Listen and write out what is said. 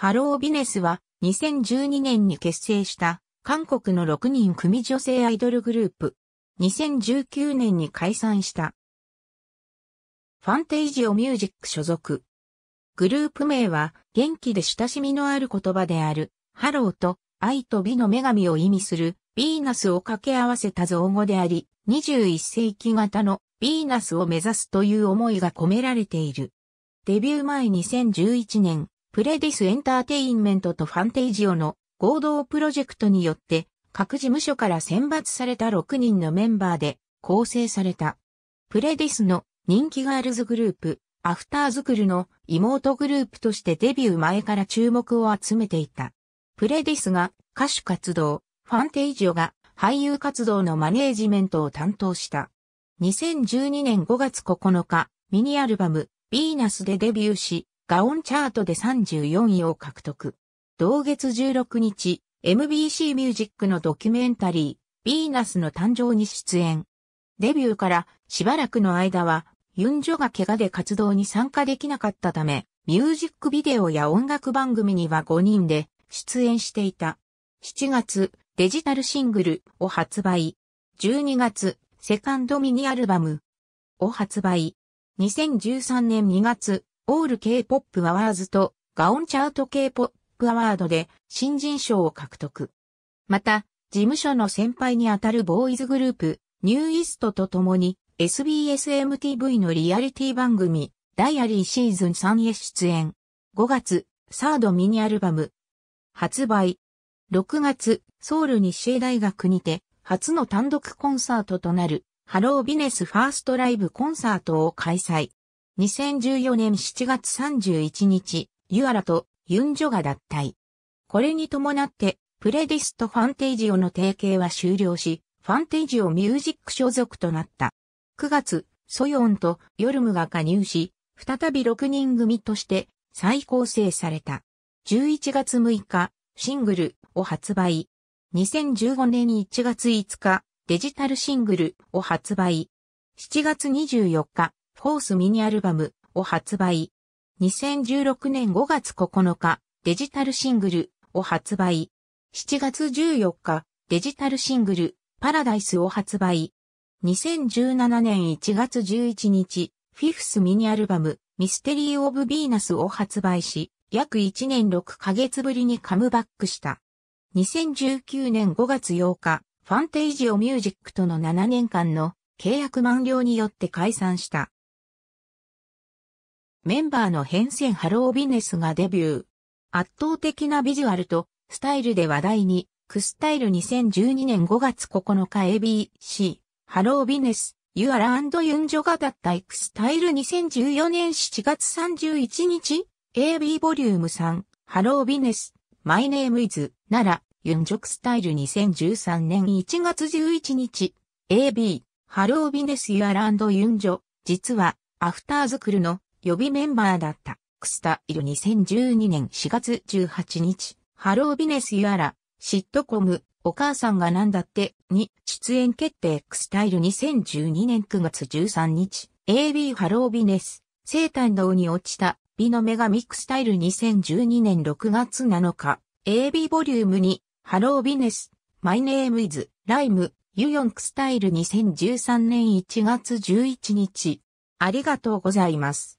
ハロービネスは2012年に結成した韓国の6人組女性アイドルグループ。2019年に解散した。ファンテイジオミュージック所属。グループ名は元気で親しみのある言葉であるハローと愛と美の女神を意味するヴィーナスを掛け合わせた造語であり21世紀型のヴィーナスを目指すという思いが込められている。デビュー前2011年プレディスエンターテインメントとファンテイジオの合同プロジェクトによって各事務所から選抜された6人のメンバーで構成された。プレディスの人気ガールズグループ、アフターズクルの妹グループとしてデビュー前から注目を集めていた。プレディスが歌手活動、ファンテイジオが俳優活動のマネージメントを担当した。2012年5月9日、ミニアルバム、ヴィーナスでデビューし、ガオンチャートで34位を獲得。同月16日、MBC ミュージックのドキュメンタリー、ヴィーナスの誕生に出演。デビューからしばらくの間は、ユンジョが怪我で活動に参加できなかったため、ミュージックビデオや音楽番組には5人で出演していた。7月、デジタルシングルを発売。12月、セカンドミニアルバムを発売。2013年2月、オール K-POP アワーズとガオンチャート K-POP アワードで新人賞を獲得。また、事務所の先輩にあたるボーイズグループ、ニューイストと共に SBSMTV のリアリティ番組、ダイアリーシーズン3へ出演。5月、サードミニアルバム。発売。6月、ソウル日清大学にて、初の単独コンサートとなる、ハロービネスファーストライブコンサートを開催。2014年7月31日、ユアラとユンジョが脱退。これに伴って、プレディスとファンテージオの提携は終了し、ファンテージオミュージック所属となった。9月、ソヨンとヨルムが加入し、再び6人組として再構成された。11月6日、シングルを発売。2015年1月5日、デジタルシングルを発売。7月24日、フォースミニアルバムを発売。2016年5月9日、デジタルシングルを発売。7月14日、デジタルシングル、パラダイスを発売。2017年1月11日、フィフスミニアルバム、ミステリー・オブ・ヴィーナスを発売し、約1年6ヶ月ぶりにカムバックした。2019年5月8日、ファンテイジオミュージックとの7年間の契約満了によって解散した。メンバーの変遷ハロービネスがデビュー。圧倒的なビジュアルとスタイルで話題に、クスタイル2012年5月9日 ABC、ハロービネス、ユアラユンジョが脱退クスタイル2014年7月31日 AB ボリューム3、ハロービネス、マイネームイズ、なら、ユンジョクスタイル2013年1月11日 AB、ハロービネスユアラユンジョ、実は、アフターズクルの予備メンバーだった。クスタイル2012年4月18日、ハロービネスユアラ、シットコム、お母さんがなんだってに出演決定クスタイル2012年9月13日、AB ハロービネス、生誕堂に落ちた美の女神クスタイル2012年6月7日、AB ボリューム2、ハロービネス、マイネームイズ、ライム、ユヨンクスタイル2013年1月11日。ありがとうございます。